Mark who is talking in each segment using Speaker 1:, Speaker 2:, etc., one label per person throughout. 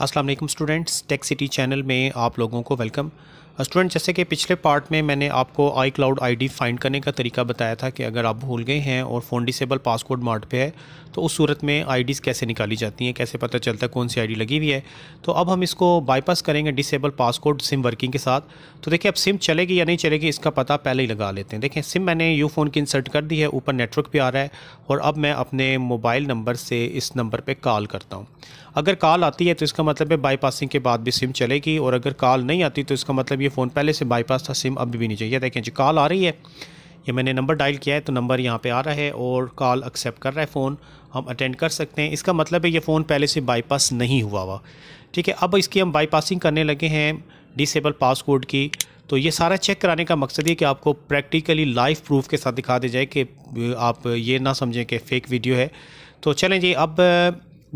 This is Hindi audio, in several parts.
Speaker 1: Aslam students tech city channel में आप लोगों को वेलकम स्टूडेंट जैसे कि पिछले पार्ट में मैंने आपको आई क्लाउड आई फाइंड करने का तरीका बताया था कि अगर आप भूल गए हैं और फ़ोन डिसेबल पासवर्ड मार्ट पे है तो उस सूरत में आई कैसे निकाली जाती हैं कैसे पता चलता है कौन सी आई लगी हुई है तो अब हम इसको बाईपास करेंगे डिसेबल पासवर्ड सिम वर्किंग के साथ तो देखिए अब सिम चलेगी या नहीं चलेगी इसका पता पहले ही लगा लेते हैं देखें सिम मैंने यू फ़ोन की इंसर्ट कर दी है ऊपर नेटवर्क भी आ रहा है और अब मैं अपने मोबाइल नंबर से इस नंबर पर कॉल करता हूँ अगर कॉल आती है तो इसका मतलब है बाईपासिंग के बाद भी सिम चलेगी और अगर कॉल नहीं आती तो इसका मतलब ये फ़ोन पहले से बाईपास था सिम अभी भी नहीं चाहिए देखें जी कॉल आ रही है ये मैंने नंबर डायल किया है तो नंबर यहाँ पे आ रहा है और कॉल एक्सेप्ट कर रहा है फ़ोन हम अटेंड कर सकते हैं इसका मतलब है ये फ़ोन पहले से बाईपास नहीं हुआ हुआ ठीक है अब इसकी हम बाईपासिंग करने लगे हैं डिसेबल पासकोड की तो ये सारा चेक कराने का मकसद ये कि आपको प्रैक्टिकली लाइव प्रूफ के साथ दिखा दिया जाए कि आप ये ना समझें कि फ़ेक वीडियो है तो चलें जी अब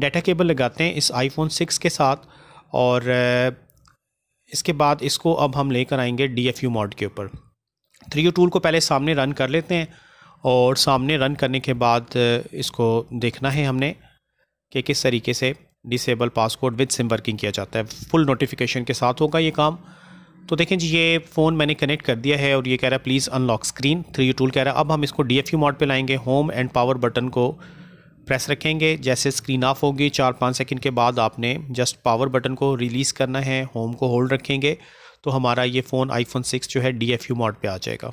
Speaker 1: डाटा केबल लगाते हैं इस आईफोन सिक्स के साथ और इसके बाद इसको अब हम लेकर आएंगे डी एफ यू मॉड के ऊपर थ्री यू टूल को पहले सामने रन कर लेते हैं और सामने रन करने के बाद इसको देखना है हमने कि किस तरीके से disable passcode with SIM working किया जाता है फुल नोटिफिकेशन के साथ होगा ये काम तो देखें जी ये फ़ोन मैंने कनेक्ट कर दिया है और ये कह रहा है please unlock screen three U tool कह रहा है अब हम इसको डी एफ यू मॉड पर लाएंगे होम एंड पावर बटन को प्रेस रखेंगे जैसे स्क्रीन ऑफ होगी चार पाँच सेकंड के बाद आपने जस्ट पावर बटन को रिलीज़ करना है होम को होल्ड रखेंगे तो हमारा ये फ़ोन आईफोन सिक्स जो है डी एफ यू मोड पर आ जाएगा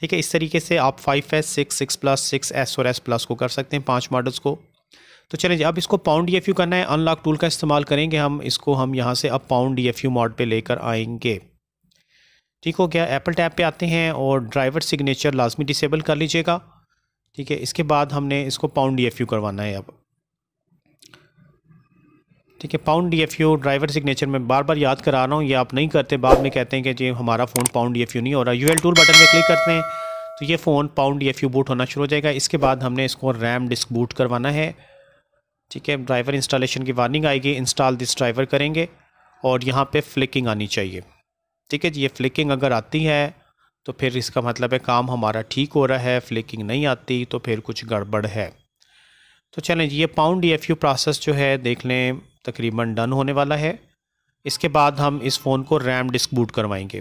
Speaker 1: ठीक है इस तरीके से आप five S six six plus six S और एस प्लस को कर सकते हैं पाँच मॉडल्स को तो चलें अब इसको पाउंड डी एफ यू करना है अनलॉक टूल का इस्तेमाल करेंगे हम इसको हम यहाँ से अब pwned D F U mode पर लेकर आएंगे ठीक हो गया एप्पल टैब पे आते हैं और ड्राइवर सिग्नेचर लाजमी डिसेबल कर लीजिएगा ठीक है इसके बाद हमने इसको पाउंड डी करवाना है अब ठीक है पाउंड डीएफयू ड्राइवर सिग्नेचर में बार बार याद करा रहा हूँ ये आप नहीं करते बाद में कहते हैं कि जी हमारा फ़ोन पाउंड डीएफयू नहीं हो रहा यूएल टूल बटन में क्लिक करते हैं तो ये फ़ोन पाउंड डीएफयू बूट होना शुरू हो जाएगा इसके बाद हमने इसको रैम डिस्क बूट करवाना है ठीक है ड्राइवर इंस्टॉलेशन की वार्निंग आएगी इंस्टॉल दिस ड्राइवर करेंगे और यहाँ पर फ्लिकिंग आनी चाहिए ठीक है जी ये फ्लिकिंग अगर आती है तो फिर इसका मतलब है काम हमारा ठीक हो रहा है फ्लिकिंग नहीं आती तो फिर कुछ गड़बड़ है तो चलें ये पाउंड यू प्रोसेस जो है देख लें तकरीबन डन होने वाला है इसके बाद हम इस फ़ोन को रैम डिस्क बूट करवाएंगे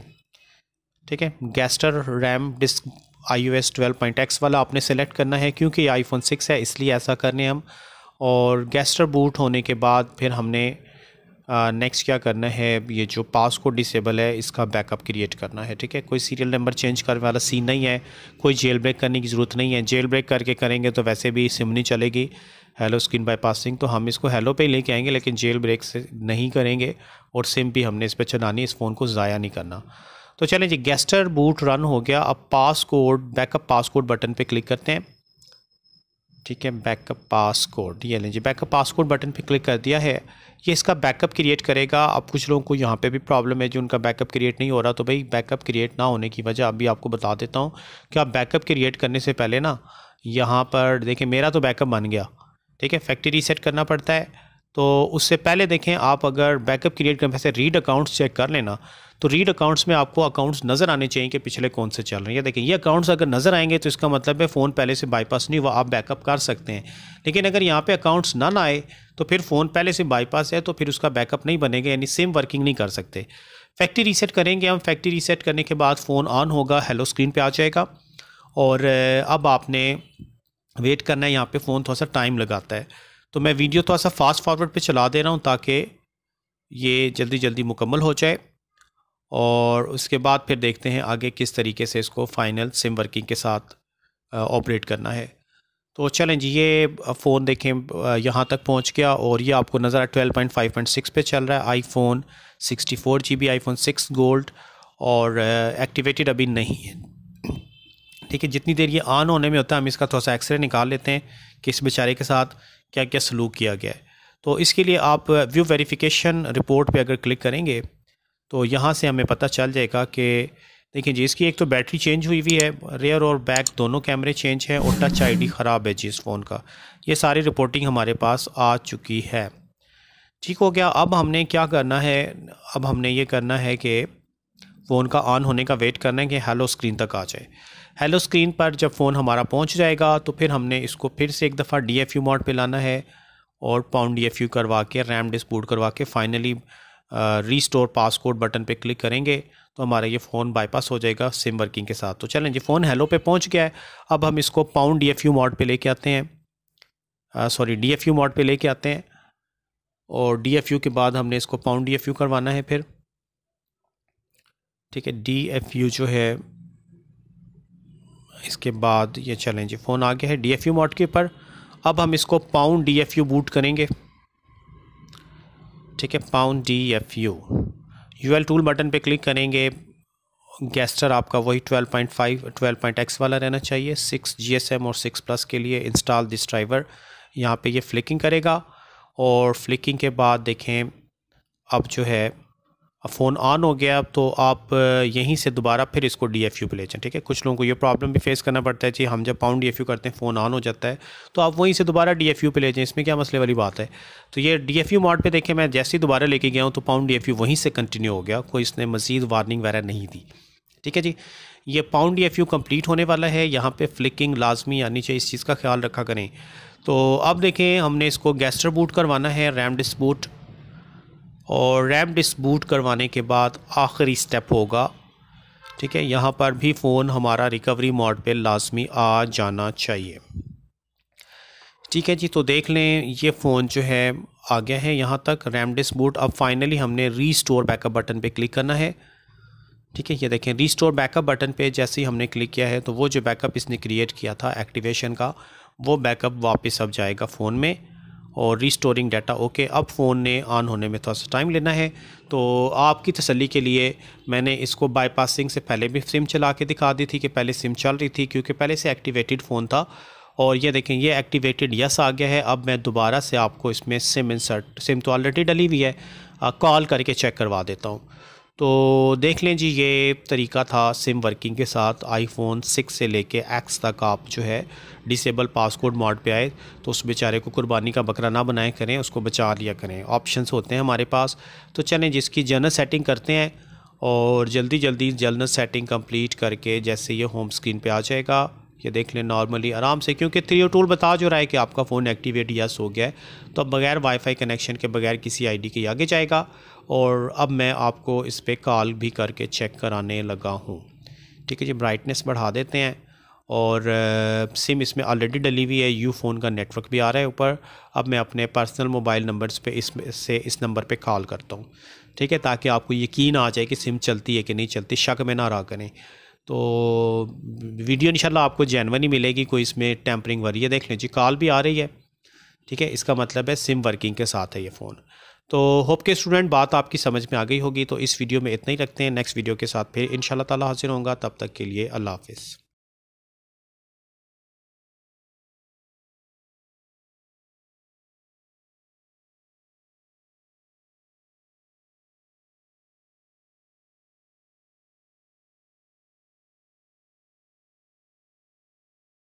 Speaker 1: ठीक है Gaster RAM disk iOS twelve point X वाला आपने सेलेक्ट करना है क्योंकि आई फोन सिक्स है इसलिए ऐसा करने हम और गैस्टर बूट होने के बाद फिर हमने नेक्स्ट क्या करना है ये जो पास को डिसेबल है इसका बैकअप क्रिएट करना है ठीक है कोई सीरियल नंबर चेंज करने वाला सीन नहीं है कोई जेल ब्रेक करने की ज़रूरत नहीं है जेल ब्रेक करके करेंगे तो वैसे भी सिम नहीं चलेगी हेलो स्क्रीन बाईपासिंग तो हम इसको हेलो पे लेके आएंगे लेकिन जेल ब्रेक से नहीं करेंगे और सिम भी हमने इस पर चलानी इस फ़ोन को ज़ाया नहीं करना तो चलें जी गेस्टर बूट रन हो गया अब पासकोड बैकअप पासकोड बटन पे क्लिक करते हैं ठीक है बैकअप पासकोड ये लीजिए बैकअप पासकोड बटन पे क्लिक कर दिया है ये इसका बैकअप क्रिएट करेगा अब कुछ लोगों को यहाँ पे भी प्रॉब्लम है जो उनका बैकअप क्रिएट नहीं हो रहा तो भाई बैकअप क्रिएट ना होने की वजह अभी आपको बता देता हूँ कि आप बैकअप क्रिएट करने से पहले ना यहाँ पर देखें मेरा तो बैकअप बन गया ठीक है फैक्ट्री रीसेट करना पड़ता है तो उससे पहले देखें आप अगर बैकअप क्रिएट करें वैसे रीड अकाउंट्स चेक कर लेना तो रीड अकाउंट्स में आपको अकाउंट्स नज़र आने चाहिए कि पिछले कौन से चल रहे हैं देखें ये अकाउंट्स अगर नज़र आएंगे तो इसका मतलब है फ़ोन पहले से बाईपास नहीं हुआ आप बैकअप कर सकते हैं लेकिन अगर यहाँ पे अकाउंट्स ना आए तो फिर फ़ोन पहले से बाईपास है तो फिर उसका बैकअप नहीं बनेगा यानी सेम वर्किंग नहीं कर सकते फैक्ट्री रीसेट करेंगे हम फैक्ट्री रीसेट करने के बाद फ़ोन ऑन होगा हेलो स्क्रीन पर आ जाएगा और अब आपने वेट करना है यहाँ पर फ़ोन थोड़ा सा टाइम लगाता है तो मैं वीडियो थोड़ा सा फास्ट फॉरवर्ड पे चला दे रहा हूँ ताकि ये जल्दी जल्दी मुकम्मल हो जाए और उसके बाद फिर देखते हैं आगे किस तरीके से इसको फ़ाइनल सिम वर्किंग के साथ ऑपरेट करना है तो चलें जी ये फ़ोन देखें यहाँ तक पहुँच गया और ये आपको नज़र twelve point five point six पर चल रहा है iPhone sixty four G B iPhone six gold और एक्टिवेटेड अभी नहीं है ठीक है जितनी देर ये ऑन होने में होता है हम इसका थोड़ा सा एक्सरे निकाल लेते हैं कि इस बेचारे के साथ क्या क्या सलूक किया गया है तो इसके लिए आप व्यू वेरिफिकेशन रिपोर्ट पे अगर क्लिक करेंगे तो यहाँ से हमें पता चल जाएगा कि देखिए जी इसकी एक तो बैटरी चेंज हुई हुई है रेयर और बैक दोनों कैमरे चेंज हैं और टच आईडी ख़राब है जी इस फ़ोन का ये सारी रिपोर्टिंग हमारे पास आ चुकी है ठीक हो गया अब हमने क्या करना है अब हमने ये करना है कि फ़ोन का ऑन होने का वेट करना है कि हेलो स्क्रीन तक आ जाए हेलो स्क्रीन पर जब फ़ोन हमारा पहुंच जाएगा तो फिर हमने इसको फिर से एक दफ़ा डी एफ यू मोड पर लाना है और पाउंड डी एफ यू करवा के रैम डिस्पूट करवा के फाइनली रीस्टोर पासकोड बटन पे क्लिक करेंगे तो हमारा ये फ़ोन बाईपास हो जाएगा सिम वर्किंग के साथ तो चलें ये फ़ोन हेलो पे पहुंच गया है अब हम इसको pwned D F U mode पर लेके आते हैं sorry D F U mode पर लेके आते हैं और डी एफ यू के बाद हमने इसको पाउंड डी एफ यू करवाना है फिर ठीक है डी एफ यू जो है इसके बाद ये चलें जी फ़ोन आ गया है डी एफ यू मॉड के पर अब हम इसको pwned D F U boot करेंगे ठीक है pwned D F U U L tool button पे क्लिक करेंगे गैस्टर आपका वही 12.5 एक्स वाला रहना चाहिए 6 एम और 6 प्लस के लिए इंस्टॉल दिस ड्राइवर यहाँ पे ये फ्लिकिंग करेगा और फ्लिकिंग के बाद देखें अब जो है फ़ोन ऑन हो गया तो आप यहीं से दोबारा फिर इसको डी एफ यू पर ले जाएँ ठीक है कुछ लोगों को ये प्रॉब्लम भी फेस करना पड़ता है जी हम जब पाउंड डी एफ यू करते हैं फ़ोन ऑन हो जाता है तो आप वहीं से दोबारा डी एफ यू पर ले जाएँ इसमें क्या मसले वाली बात है तो ये डी एफ यू मॉड पर देखें मैं जैसे ही दोबारा लेके गया हूँ तो पाउंड डी एफ यू वहीं से कंटिन्यू हो गया कोई इसने मज़ीद वार्निंग वगैरह नहीं दी ठीक है जी ये pwned D F U complete होने वाला है यहाँ पर फ्लिकिंग लाजमी आनी चाहिए इस चीज़ का ख्याल रखा करें तो अब देखें हमने इसको गैस्टर बूट करवाना है रैम डिस्क बूट और रैम डिस्क बूट करवाने के बाद आखिरी स्टेप होगा ठीक है यहाँ पर भी फ़ोन हमारा रिकवरी मोड पे लाजमी आ जाना चाहिए ठीक है जी तो देख लें ये फ़ोन जो है आ गया है यहाँ तक रैम डिस्क बूट अब फाइनली हमने रीस्टोर बैकअप बटन पे क्लिक करना है ठीक है ये देखें रीस्टोर बैकअप बटन पे जैसे ही हमने क्लिक किया है तो वो जो बैकअप इसने क्रिएट किया था एक्टिवेशन का वो बैकअप वापस अब जाएगा फ़ोन में और रिस्टोरिंग डाटा ओके अब फ़ोन ने ऑन होने में थोड़ा सा टाइम लेना है तो आपकी तसली के लिए मैंने इसको बाईपासिंग से पहले भी सिम चला के दिखा दी थी कि पहले सिम चल रही थी क्योंकि पहले से एक्टिवेटेड फ़ोन था और ये देखें ये एक्टिवेटेड यस आ गया है अब मैं दोबारा से आपको इसमें सिम इंसर्ट सिम तो ऑलरेडी डली हुई है कॉल करके चेक करवा देता हूँ तो देख लें जी ये तरीका था सिम वर्किंग के साथ आईफोन सिक्स से लेके एक्स तक आप जो है डिसेबल पासकोड मोड पे आए तो उस बेचारे को कुर्बानी का बकरा ना बनाए करें उसको बचा लिया करें ऑप्शंस होते हैं हमारे पास तो चलें जिसकी जनरल सेटिंग करते हैं और जल्दी जल्दी जर्नल सेटिंग कंप्लीट करके जैसे ये होम स्क्रीन पे आ जाएगा ये देख लें नॉर्मली आराम से क्योंकि थ्री टूल oh बता जो रहा है कि आपका फ़ोन एक्टिवेट यस हो गया है तो अब बगैर वाईफाई कनेक्शन के बगैर किसी आईडी के आगे जाएगा और अब मैं आपको इस पर कॉल भी करके चेक कराने लगा हूँ ठीक है जी ब्राइटनेस बढ़ा देते हैं और सिम इसमें ऑलरेडी डली हुई है यू फ़ोन का नेटवर्क भी आ रहा है ऊपर अब मैं अपने पर्सनल मोबाइल नंबर्स पे इस से इस नंबर पे कॉल करता हूँ ठीक है ताकि आपको यकीन आ जाए कि सिम चलती है कि नहीं चलती शक में ना रहा करें तो वीडियो इंशाल्लाह आपको जैनवन ही मिलेगी कोई इसमें टैंपरिंग वाली है देख लें जी कॉल भी आ रही है ठीक है इसका मतलब है सिम वर्किंग के साथ है ये फ़ोन तो होप के स्टूडेंट बात आपकी समझ में आ गई होगी तो इस वीडियो में इतना ही रखते हैं नेक्स्ट वीडियो के साथ फिर इन ताला हाजिर होंगे तब तक के लिए अल्लाह हाफिज़